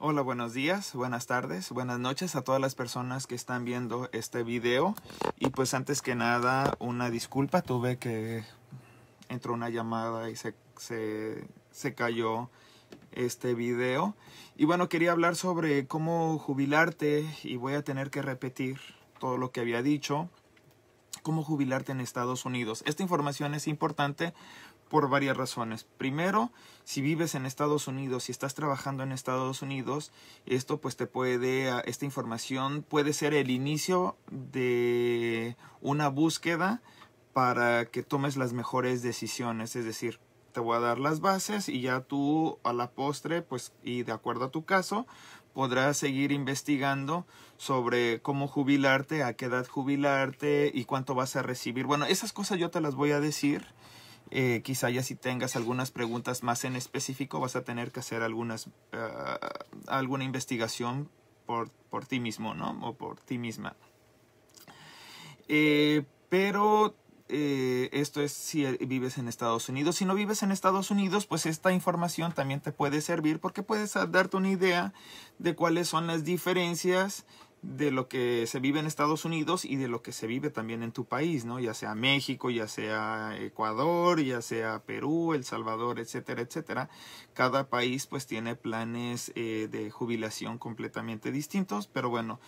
Hola, buenos días, buenas tardes, buenas noches a todas las personas que están viendo este video. Y pues antes que nada, una disculpa, tuve que entró una llamada y se, se cayó este video. Y bueno, quería hablar sobre cómo jubilarte y voy a tener que repetir todo lo que había dicho. Cómo jubilarte en Estados Unidos. Esta información es importante por varias razones. Primero, si vives en Estados Unidos, si estás trabajando en Estados Unidos, esto pues te puede, ah, esta información puede ser el inicio de una búsqueda para que tomes las mejores decisiones, es decir, te voy a dar las bases y ya tú a la postre, pues y de acuerdo a tu caso, podrás seguir investigando sobre cómo jubilarte, a qué edad jubilarte y cuánto vas a recibir. Bueno, esas cosas yo te las voy a decir eh, quizá ya si tengas algunas preguntas más en específico, vas a tener que hacer algunas, eh, alguna investigación por, por, ti mismo, ¿no? O por ti misma. Eh, pero esto es si vives en Estados Unidos. Si no vives en Estados Unidos, pues esta información también te puede servir porque puedes darte una idea de cuáles son las diferencias de lo que se vive en Estados Unidos y de lo que se vive también en tu país, ¿no? Ya sea México, ya sea Ecuador, ya sea Perú, El Salvador, etcétera, etcétera. Cada país pues tiene planes eh, de jubilación completamente distintos, pero bueno,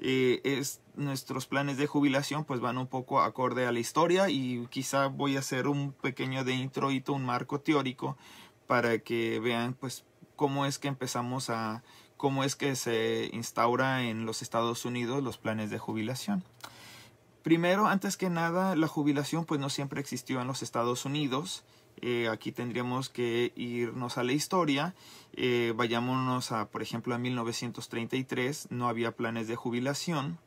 eh, es, nuestros planes de jubilación pues van un poco acorde a la historia y quizá voy a hacer un pequeño de introito, un marco teórico para que vean pues cómo es que empezamos a cómo es que se instaura en los Estados Unidos los planes de jubilación. Primero, antes que nada, la jubilación pues no siempre existió en los Estados Unidos. Eh, aquí tendríamos que irnos a la historia. Eh, vayámonos a, por ejemplo, a 1933, no había planes de jubilación.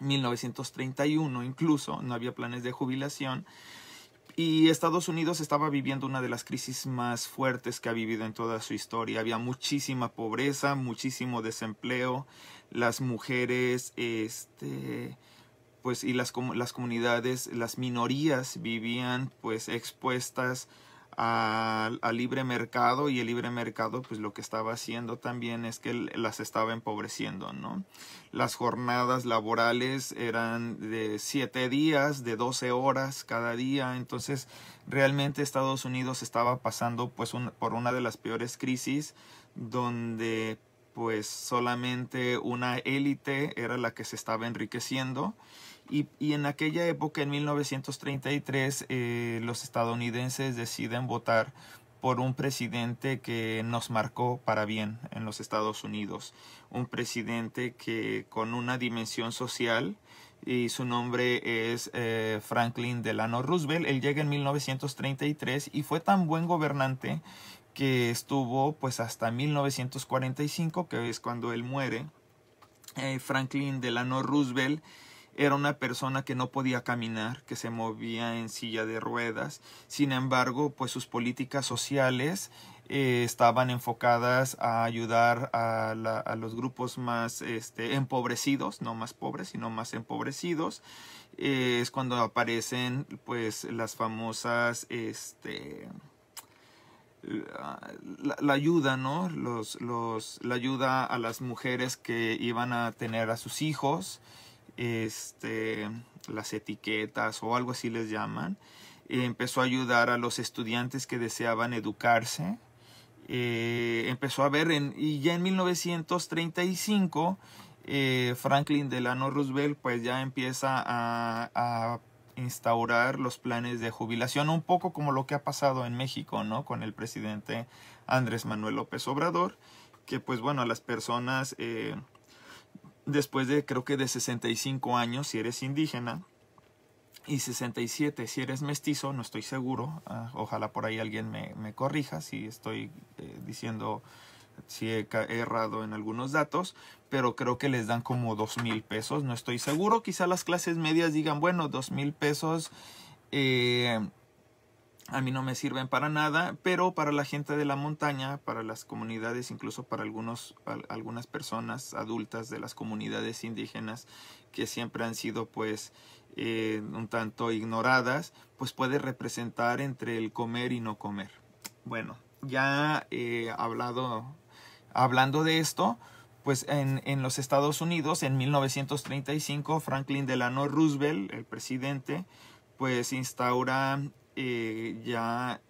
1931 incluso, no había planes de jubilación. Y Estados Unidos estaba viviendo una de las crisis más fuertes que ha vivido en toda su historia. Había muchísima pobreza, muchísimo desempleo, las mujeres, este, pues, y las, las comunidades, las minorías vivían, pues, expuestas al, libre mercado y el libre mercado pues lo que estaba haciendo también es que las estaba empobreciendo, ¿no? Las jornadas laborales eran de siete días, de 12 horas cada día, entonces realmente Estados Unidos estaba pasando pues por una de las peores crisis donde pues solamente una élite era la que se estaba enriqueciendo y, en aquella época, en 1933, eh, los estadounidenses deciden votar por un presidente que nos marcó para bien en los Estados Unidos, un presidente que con una dimensión social y su nombre es eh, Franklin Delano Roosevelt. Él llega en 1933 y fue tan buen gobernante que estuvo pues hasta 1945, que es cuando él muere. Eh, Franklin Delano Roosevelt era una persona que no podía caminar, que se movía en silla de ruedas. Sin embargo, pues sus políticas sociales eh, estaban enfocadas a ayudar a, los grupos más este, empobrecidos, no más pobres, sino más empobrecidos. Eh, es cuando aparecen pues las famosas este, la, ayuda, ¿no? la ayuda a las mujeres que iban a tener a sus hijos este, las etiquetas o algo así les llaman. Eh, empezó a ayudar a los estudiantes que deseaban educarse. Eh, empezó a ver, en, y ya en 1935, eh, Franklin Delano Roosevelt pues ya empieza a, instaurar los planes de jubilación, un poco como lo que ha pasado en México, ¿no? Con el presidente Andrés Manuel López Obrador, que pues bueno, a las personas después de creo que de 65 años si eres indígena y 67 si eres mestizo, no estoy seguro, ah, ojalá por ahí alguien me, corrija si estoy eh, diciendo si he, errado en algunos datos, pero creo que les dan como dos mil pesos, no estoy seguro, quizá las clases medias digan, bueno, dos mil pesos. Eh, a mí no me sirven para nada, pero para la gente de la montaña, para las comunidades, incluso para algunos, algunas personas adultas de las comunidades indígenas que siempre han sido pues eh, un tanto ignoradas, pues puede representar entre el comer y no comer. Bueno, ya he hablado, hablando de esto, pues en, en, los Estados Unidos, en 1935, Franklin Delano Roosevelt, el presidente, pues instaura eh, ya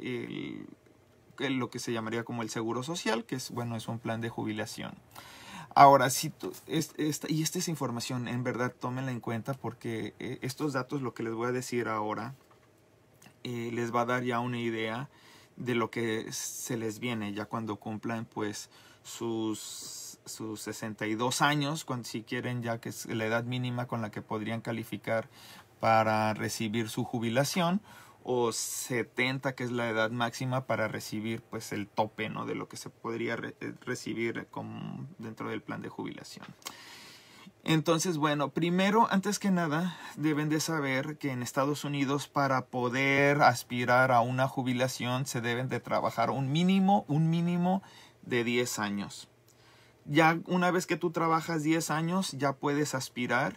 lo que se llamaría como el seguro social, que es, bueno, es un plan de jubilación. Ahora, si esta, y esta es información, en verdad, tómenla en cuenta porque eh, estos datos, lo que les voy a decir ahora, eh, les va a dar ya una idea de lo que se les viene ya cuando cumplan pues sus, sus 62 años, cuando, si quieren ya que es la edad mínima con la que podrían calificar para recibir su jubilación o 70 que es la edad máxima para recibir pues el tope ¿no? de lo que se podría eh, recibir con, dentro del plan de jubilación. Entonces, bueno, primero, antes que nada, deben de saber que en Estados Unidos para poder aspirar a una jubilación se deben de trabajar un mínimo, un mínimo de 10 años. Ya una vez que tú trabajas 10 años, ya puedes aspirar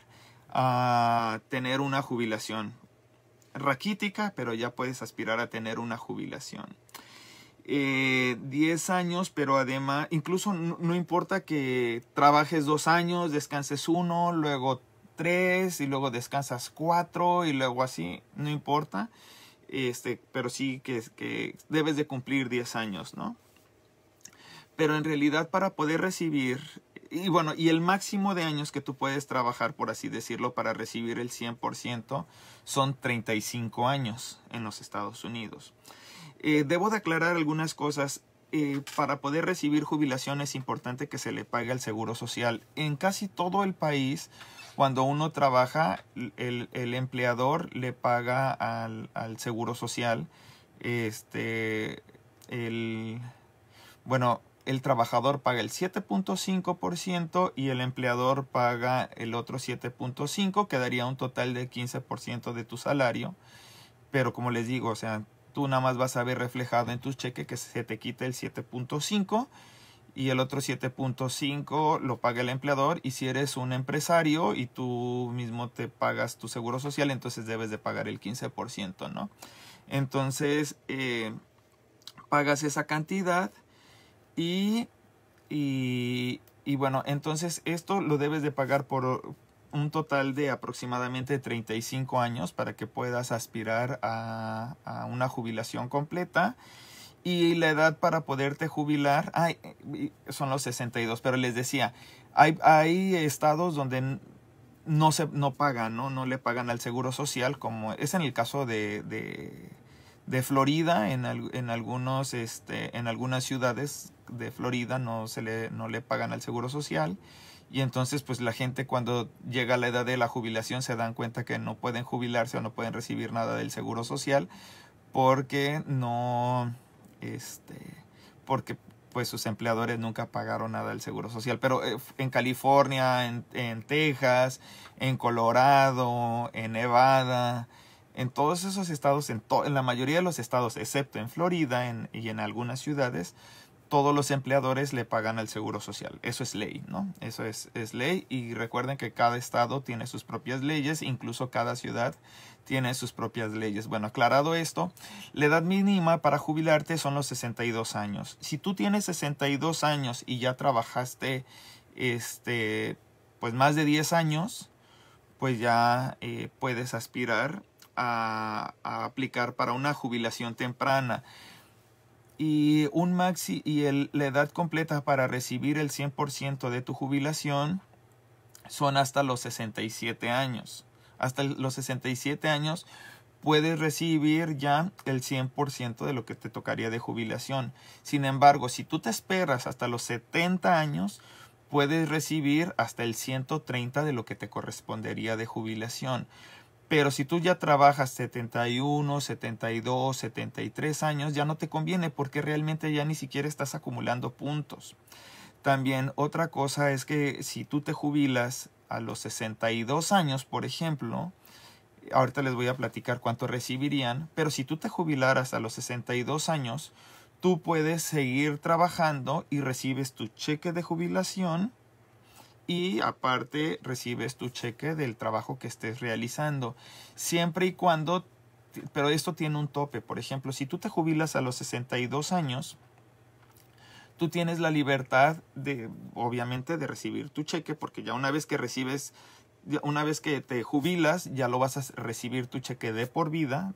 a tener una jubilación raquítica, pero ya puedes aspirar a tener una jubilación. 10 eh, años, pero además, incluso no, importa que trabajes dos años, descanses uno, luego tres, y luego descansas cuatro, y luego así, no importa. Este, pero sí que, que debes de cumplir 10 años, ¿no? Pero en realidad para poder recibir, y bueno, y el máximo de años que tú puedes trabajar, por así decirlo, para recibir el 100%, son 35 años en los Estados Unidos. Eh, debo de aclarar algunas cosas. Eh, para poder recibir jubilación es importante que se le pague al seguro social. En casi todo el país, cuando uno trabaja, el, empleador le paga al, seguro social. Este, bueno, el trabajador paga el 7.5% y el empleador paga el otro 7.5%, quedaría un total de 15% de tu salario. Pero como les digo, o sea, tú nada más vas a ver reflejado en tus cheques que se te quita el 7.5% y el otro 7.5 lo paga el empleador y si eres un empresario y tú mismo te pagas tu seguro social, entonces debes de pagar el 15%, ¿no? Entonces, eh, pagas esa cantidad y, y, bueno, entonces esto lo debes de pagar por un total de aproximadamente 35 años para que puedas aspirar a, una jubilación completa. Y la edad para poderte jubilar son los 62, pero les decía, hay, hay estados donde no, se, no pagan, ¿no? no le pagan al seguro social, como es en el caso de, de, Florida, en, en, algunos, este, en algunas ciudades de Florida no, se le, no le pagan al seguro social. Y entonces, pues la gente cuando llega a la edad de la jubilación se dan cuenta que no pueden jubilarse o no pueden recibir nada del seguro social porque no, este, porque pues sus empleadores nunca pagaron nada del seguro social. Pero eh, en California, en, Texas, en Colorado, en Nevada, en todos esos estados, en, la mayoría de los estados, excepto en Florida y en algunas ciudades, todos los empleadores le pagan al seguro social. Eso es ley, ¿no? Eso es, ley y recuerden que cada estado tiene sus propias leyes, incluso cada ciudad tiene sus propias leyes. Bueno, aclarado esto, la edad mínima para jubilarte son los 62 años. Si tú tienes 62 años y ya trabajaste este pues más de 10 años, pues ya eh, puedes aspirar a aplicar para una jubilación temprana y un maxi y la edad completa para recibir el 100% de tu jubilación son hasta los 67 años. Hasta los 67 años puedes recibir ya el 100% de lo que te tocaría de jubilación. Sin embargo, si tú te esperas hasta los 70 años, puedes recibir hasta el 130 de lo que te correspondería de jubilación. Pero si tú ya trabajas 71, 72, 73 años, ya no te conviene porque realmente ya ni siquiera estás acumulando puntos. También otra cosa es que si tú te jubilas a los 62 años, por ejemplo, ahorita les voy a platicar cuánto recibirían, pero si tú te jubilaras a los 62 años, tú puedes seguir trabajando y recibes tu cheque de jubilación y aparte recibes tu cheque del trabajo que estés realizando. Siempre y cuando, pero esto tiene un tope. Por ejemplo, si tú te jubilas a los 62 años, tú tienes la libertad de, obviamente, de recibir tu cheque, porque ya una vez que recibes, una vez que te jubilas, ya lo vas a recibir tu cheque de por vida.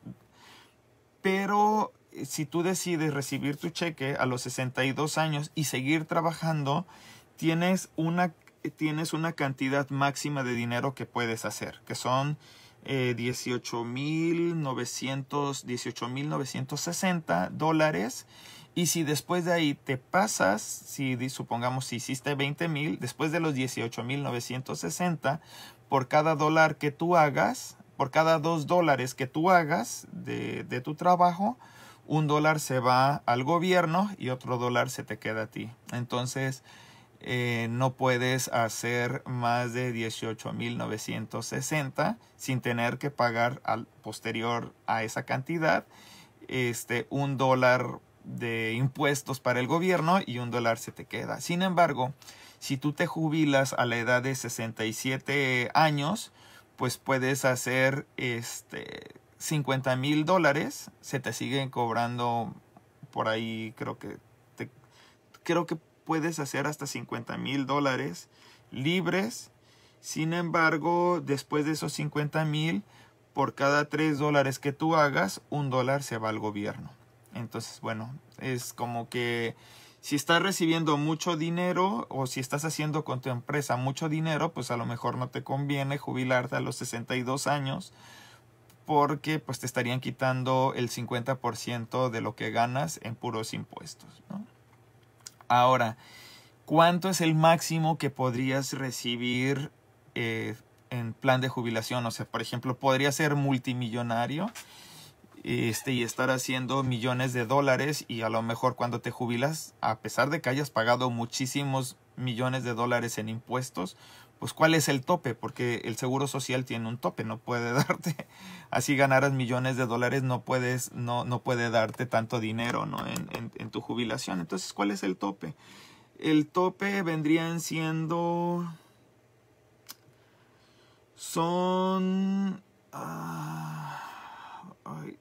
Pero eh, si tú decides recibir tu cheque a los 62 años y seguir trabajando, tienes una tienes una cantidad máxima de dinero que puedes hacer, que son eh, novecientos 18.960 dólares. Y si después de ahí te pasas, si supongamos si hiciste 20,000. mil, después de los 18.960, por cada dólar que tú hagas, por cada dos dólares que tú hagas de, de, tu trabajo, un dólar se va al gobierno y otro dólar se te queda a ti. Entonces, eh, no puedes hacer más de 18.960 sin tener que pagar al posterior a esa cantidad este, un dólar de impuestos para el gobierno y un dólar se te queda. Sin embargo, si tú te jubilas a la edad de 67 años, pues puedes hacer este 50 mil dólares, se te siguen cobrando por ahí, creo que te, creo que puedes hacer hasta 50 mil dólares libres. Sin embargo, después de esos 50 mil, por cada 3 dólares que tú hagas, un dólar se va al gobierno. Entonces, bueno, es como que si estás recibiendo mucho dinero o si estás haciendo con tu empresa mucho dinero, pues a lo mejor no te conviene jubilarte a los 62 años porque pues te estarían quitando el 50% de lo que ganas en puros impuestos, ¿no? Ahora, ¿cuánto es el máximo que podrías recibir eh, en plan de jubilación? O sea, por ejemplo, podría ser multimillonario este, y estar haciendo millones de dólares y a lo mejor cuando te jubilas, a pesar de que hayas pagado muchísimos millones de dólares en impuestos, pues cuál es el tope, porque el Seguro Social tiene un tope, no puede darte, así ganaras millones de dólares, no puedes, no, no puede darte tanto dinero ¿no? en, en, tu jubilación. Entonces, ¿cuál es el tope? El tope vendrían siendo... Son... Ah,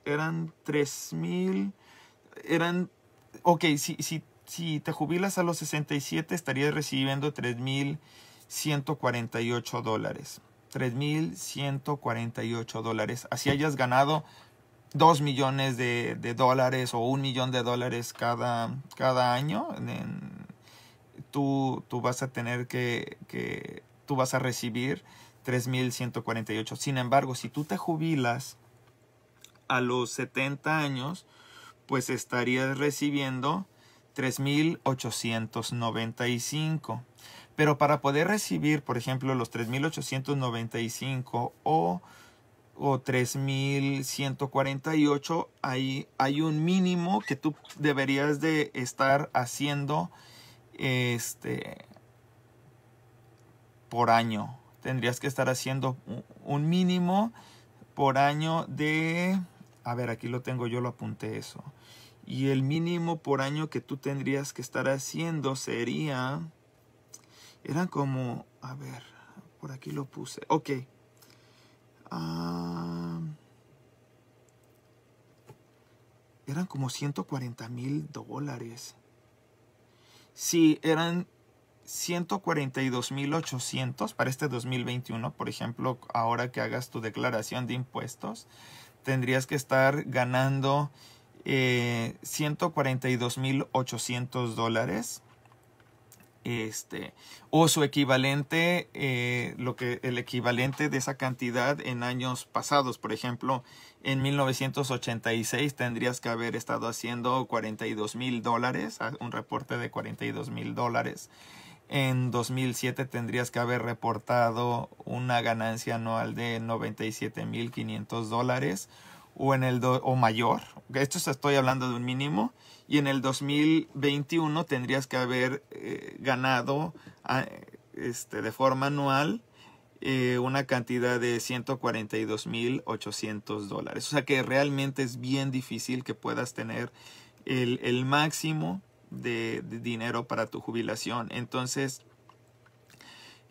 eran tres mil... Eran... Ok, si, si, si te jubilas a los 67 estarías recibiendo tres mil... 148 dólares. 3.148 dólares. Así hayas ganado 2 millones de, dólares o un millón de dólares cada, cada año, tú, tú, vas a tener que, que tú vas a recibir 3.148. Sin embargo, si tú te jubilas a los 70 años, pues estarías recibiendo 3.895. Pero para poder recibir, por ejemplo, los 3.895 o, o 3.148, hay, hay un mínimo que tú deberías de estar haciendo este, por año. Tendrías que estar haciendo un mínimo por año de... A ver, aquí lo tengo, yo lo apunté eso. Y el mínimo por año que tú tendrías que estar haciendo sería eran como, a ver, por aquí lo puse. Ok. eran como 140 mil dólares. Sí, eran 142.800 para este 2021. Por ejemplo, ahora que hagas tu declaración de impuestos, tendrías que estar ganando eh, mil 800 dólares este, o su equivalente, eh, lo que el equivalente de esa cantidad en años pasados. Por ejemplo, en 1986 tendrías que haber estado haciendo 42 mil dólares, un reporte de 42 mil dólares. En 2007 tendrías que haber reportado una ganancia anual de 97 mil 500 dólares o, en el do, o mayor. Esto estoy hablando de un mínimo. Y en el 2021 tendrías que haber eh, ganado ah, este, de forma anual eh, una cantidad de 142.800 dólares. O sea que realmente es bien difícil que puedas tener el, máximo de, de dinero para tu jubilación. Entonces,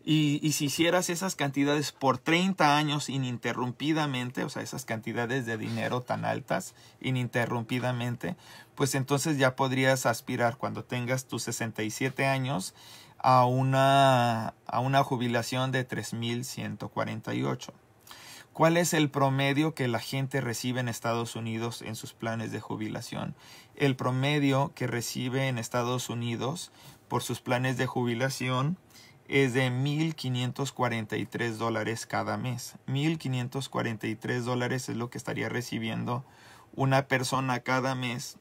y, si hicieras esas cantidades por 30 años ininterrumpidamente, o sea, esas cantidades de dinero tan altas ininterrumpidamente, pues entonces ya podrías aspirar cuando tengas tus 67 años a una, a una jubilación de 3.148. ¿Cuál es el promedio que la gente recibe en Estados Unidos en sus planes de jubilación? El promedio que recibe en Estados Unidos por sus planes de jubilación es de 1.543 dólares cada mes. 1.543 dólares es lo que estaría recibiendo una persona cada mes.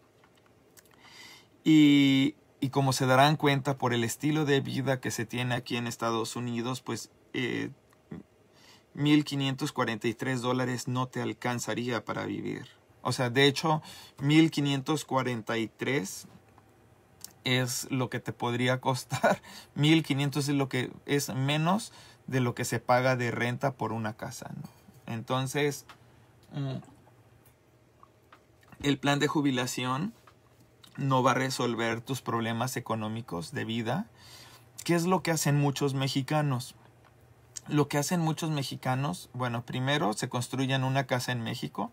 Y, como se darán cuenta por el estilo de vida que se tiene aquí en Estados Unidos, pues 1.543 eh, dólares no te alcanzaría para vivir. O sea, de hecho, 1.543 es lo que te podría costar. 1500 es lo que es menos de lo que se paga de renta por una casa. Entonces, mm, el plan de jubilación no va a resolver tus problemas económicos de vida. ¿Qué es lo que hacen muchos mexicanos? Lo que hacen muchos mexicanos, bueno, primero se construyen una casa en México,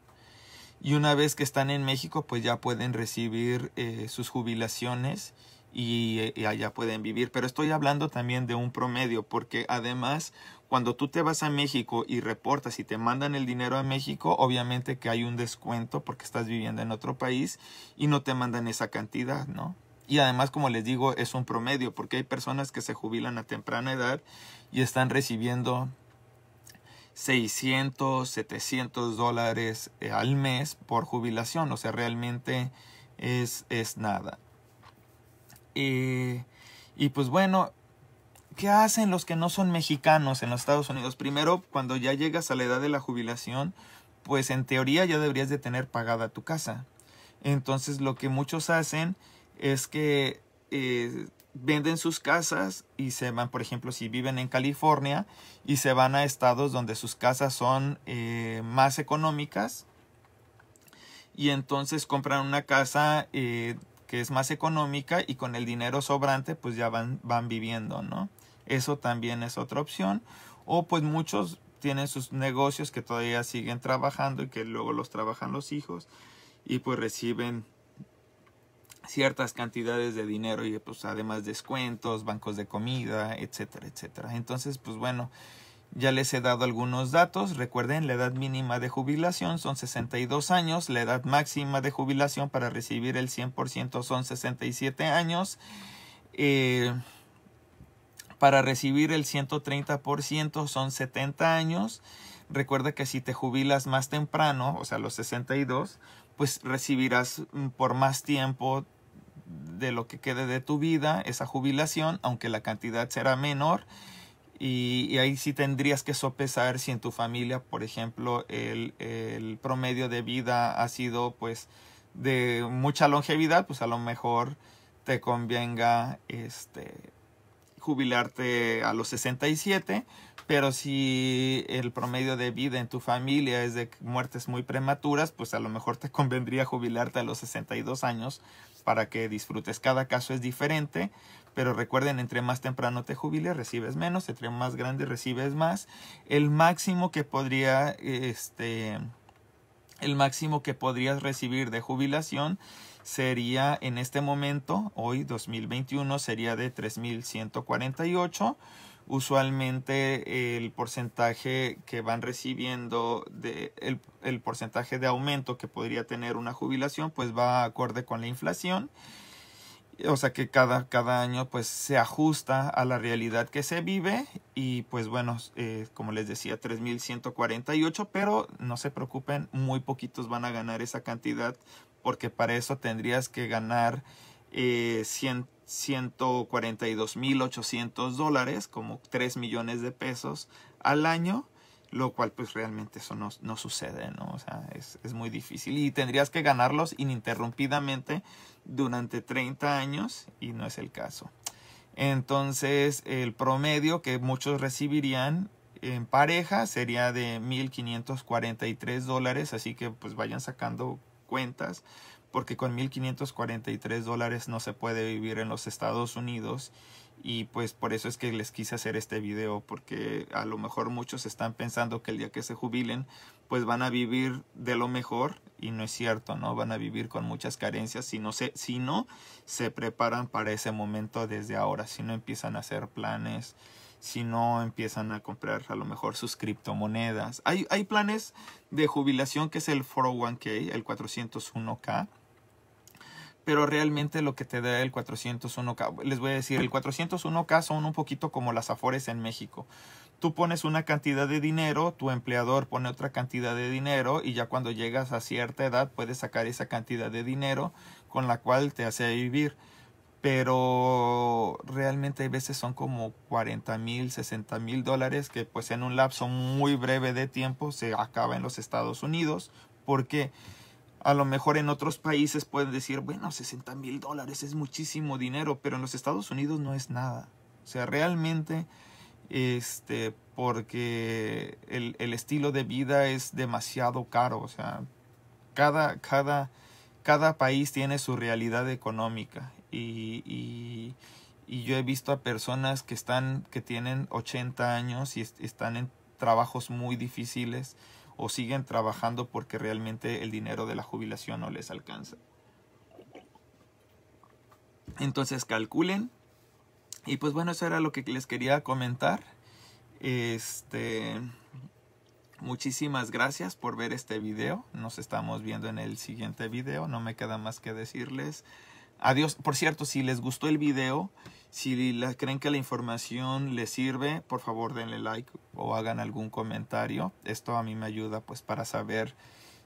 y una vez que están en México, pues ya pueden recibir eh, sus jubilaciones y, eh, y, allá pueden vivir. Pero estoy hablando también de un promedio, porque además, cuando tú te vas a México y reportas y te mandan el dinero a México, obviamente que hay un descuento porque estás viviendo en otro país y no te mandan esa cantidad, ¿no? Y además, como les digo, es un promedio, porque hay personas que se jubilan a temprana edad y están recibiendo 600, 700 dólares eh, al mes por jubilación. O sea, realmente es, es nada. Eh, y pues bueno, ¿qué hacen los que no son mexicanos en los Estados Unidos? Primero, cuando ya llegas a la edad de la jubilación, pues en teoría ya deberías de tener pagada tu casa. Entonces lo que muchos hacen es que eh, venden sus casas y se van, por ejemplo, si viven en California y se van a estados donde sus casas son eh, más económicas y entonces compran una casa eh, que es más económica y con el dinero sobrante pues ya van, van viviendo, ¿no? Eso también es otra opción. O pues muchos tienen sus negocios que todavía siguen trabajando y que luego los trabajan los hijos y pues reciben ciertas cantidades de dinero y pues además descuentos, bancos de comida, etcétera, etcétera. Entonces, pues bueno, ya les he dado algunos datos. Recuerden, la edad mínima de jubilación son 62 años, la edad máxima de jubilación para recibir el 100% son 67 años. Eh, para recibir el 130% son 70 años. Recuerda que si te jubilas más temprano, o sea, los 62, pues recibirás mm, por más tiempo de lo que quede de tu vida, esa jubilación, aunque la cantidad será menor. Y, ahí sí tendrías que sopesar si en tu familia, por ejemplo, el, promedio de vida ha sido pues de mucha longevidad, pues a lo mejor te convenga este, jubilarte a los 67 pero si el promedio de vida en tu familia es de muertes muy prematuras, pues a lo mejor te convendría jubilarte a los 62 años para que disfrutes. Cada caso es diferente, pero recuerden, entre más temprano te jubiles, recibes menos, entre más grande recibes más. El máximo que podría, este, el máximo que podrías recibir de jubilación sería en este momento, hoy 2021, sería de 3,148 usualmente el porcentaje que van recibiendo, de, el, porcentaje de aumento que podría tener una jubilación, pues va acorde con la inflación. O sea que cada, cada año pues se ajusta a la realidad que se vive y pues bueno, eh, como les decía, 3.148, pero no se preocupen, muy poquitos van a ganar esa cantidad porque para eso tendrías que ganar 100 eh, 142.800 dólares, como 3 millones de pesos al año, lo cual pues realmente eso no, sucede, ¿no? sea, es, es, muy difícil y tendrías que ganarlos ininterrumpidamente durante 30 años y no es el caso. Entonces, el promedio que muchos recibirían en pareja sería de 1.543 dólares, así que pues vayan sacando cuentas porque con 1.543 dólares no se puede vivir en los Estados Unidos y pues por eso es que les quise hacer este video porque a lo mejor muchos están pensando que el día que se jubilen pues van a vivir de lo mejor y no es cierto, ¿no? Van a vivir con muchas carencias si no se, si no se preparan para ese momento desde ahora, si no empiezan a hacer planes, si no empiezan a comprar a lo mejor sus criptomonedas. Hay, hay planes de jubilación que es el 401k, el 401k, pero realmente lo que te da el 401K, les voy a decir, el 401K son un poquito como las afores en México. Tú pones una cantidad de dinero, tu empleador pone otra cantidad de dinero y ya cuando llegas a cierta edad puedes sacar esa cantidad de dinero con la cual te hace vivir. Pero realmente hay veces son como 40 mil, 60 mil dólares que pues en un lapso muy breve de tiempo se acaba en los Estados Unidos. ¿Por qué? A lo mejor en otros países pueden decir, bueno, 60 mil dólares es muchísimo dinero, pero en los Estados Unidos no es nada. O sea, realmente, este, porque el, estilo de vida es demasiado caro. O sea, cada, cada, cada país tiene su realidad económica. Y, y, yo he visto a personas que están, que tienen 80 años y están en trabajos muy difíciles o siguen trabajando porque realmente el dinero de la jubilación no les alcanza. Entonces calculen. Y pues bueno, eso era lo que les quería comentar. Este, muchísimas gracias por ver este video. Nos estamos viendo en el siguiente video. No me queda más que decirles. Adiós. Por cierto, si les gustó el video, si creen que la información les sirve, por favor denle like o hagan algún comentario. Esto a mí me ayuda pues para saber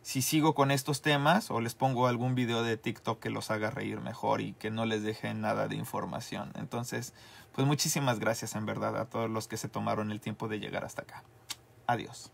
si sigo con estos temas o les pongo algún video de TikTok que los haga reír mejor y que no les deje nada de información. Entonces, pues muchísimas gracias en verdad a todos los que se tomaron el tiempo de llegar hasta acá. Adiós.